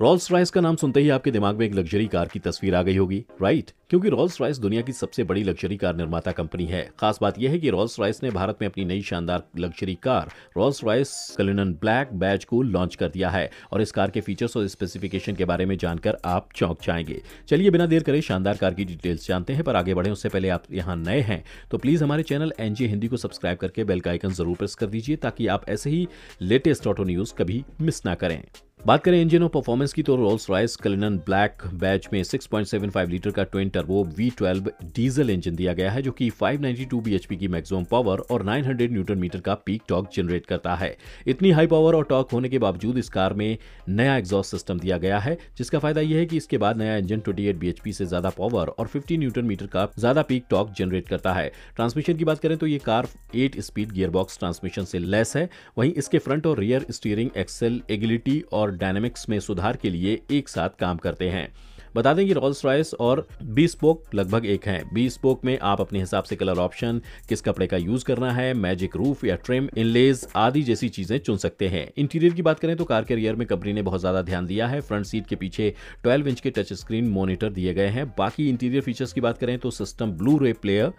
Rolls Royce का नाम सुनते ही आपके दिमाग में एक लग्जरी कार की तस्वीर आ गई होगी राइट क्योंकि रॉल्स रॉयस दुनिया की सबसे बड़ी लग्जरी कार निर्माता कंपनी है खास बात यह है कि रॉल्स रॉयस ने भारत में अपनी नई शानदार luxury car Rolls Royce Cullinan black badge को लॉन्च कर दिया है और इस कार के फीचर्स और स्पेसिफिकेशन के बारे में जानकर आप चौंक जाएंगे चलिए बिना देर करें शानदार कार की डिटेल्स जानते हैं पर आगे बढ़े उससे पहले आप यहाँ नए हैं तो प्लीज हमारे चैनल एनजी हिंदी को सब्सक्राइब करके बेल का आइकन जरूर प्रेस कर दीजिए ताकि आप ऐसे ही लेटेस्ट ऑटो न्यूज कभी मिस ना करें बात करें इंजन और परफॉर्मेंस की तो Rolls Royce Cullinan black badge में 6.75 लीटर का twin turbo V12 diesel engine दिया गया है जो कि 592 bhp की मैक्सिमम पावर और 900 न्यूटन मीटर का पीक टॉर्क जनरेट करता है इतनी हाई पावर और टॉर्क होने के बावजूद इस कार में नया एग्जॉस्ट सिस्टम दिया गया है जिसका फायदा यह है कि इसके बाद नया इंजन ट्वेंटी एट से ज्यादा पावर और फिफ्टी न्यूटन मीटर का ज्यादा पीक टॉक जनरेट करता है ट्रांसमिशन की बात करें तो ये car eight speed gearbox transmission से लेस है वहीं इसके फ्रंट और रियर स्टीयरिंग एक्सेल एगिलिटी और और डायनेमिक्स में सुधार के लिए एक साथ काम करते हैं बता दें कि रॉल्स रॉयस और बी स्पोक लगभग एक हैं बी स्पोक में आप अपने हिसाब से कलर ऑप्शन किस कपड़े का यूज करना है मैजिक रूफ या ट्रिम इनलेज आदि जैसी चीजें चुन सकते हैं इंटीरियर की बात करें तो कार के रियर में कंपनी ने बहुत ज्यादा ध्यान दिया है फ्रंट सीट के पीछे 12 इंच के टच स्क्रीन मोनिटर दिए गए हैं बाकी इंटीरियर फीचर्स की बात करें तो सिस्टम ब्लू रे प्लेयर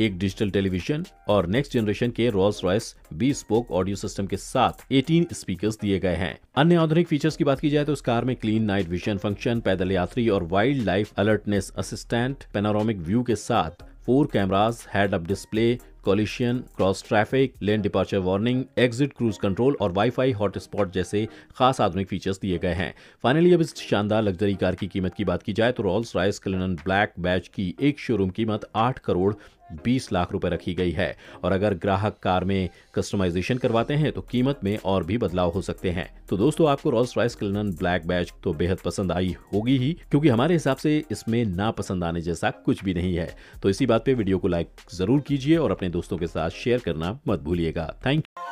एक डिजिटल टेलीविजन और नेक्स्ट जनरेशन के Rolls Royce bespoke audio system के साथ 18 स्पीकर्स दिए गए हैं अन्य आधुनिक फीचर्स की बात की जाए तो इस कार में क्लीन नाइट विजन फंक्शन पैदल यात्री और wildlife alertness assistant panoramic view के साथ four cameras head up display collision cross traffic lane departure warning exit cruise control और वाईफाई हॉटस्पॉट जैसे खास आधुनिक फीचर्स दिए गए हैं फाइनली अब इस शानदार लग्जरी कार की कीमत की बात की जाए तो Rolls Royce Cullinan black badge की एक शोरूम कीमत आठ करोड़ बीस लाख रुपए रखी गई है और अगर ग्राहक कार में कस्टमाइजेशन करवाते हैं तो कीमत में और भी बदलाव हो सकते हैं तो दोस्तों आपको Rolls Royce Cullinan black badge तो बेहद पसंद आई होगी ही क्योंकि हमारे हिसाब से इसमें ना पसंद आने जैसा कुछ भी नहीं है तो इसी बात पे वीडियो को लाइक जरूर कीजिए और अपने दोस्तों के साथ शेयर करना मत भूलिएगा थैंक यू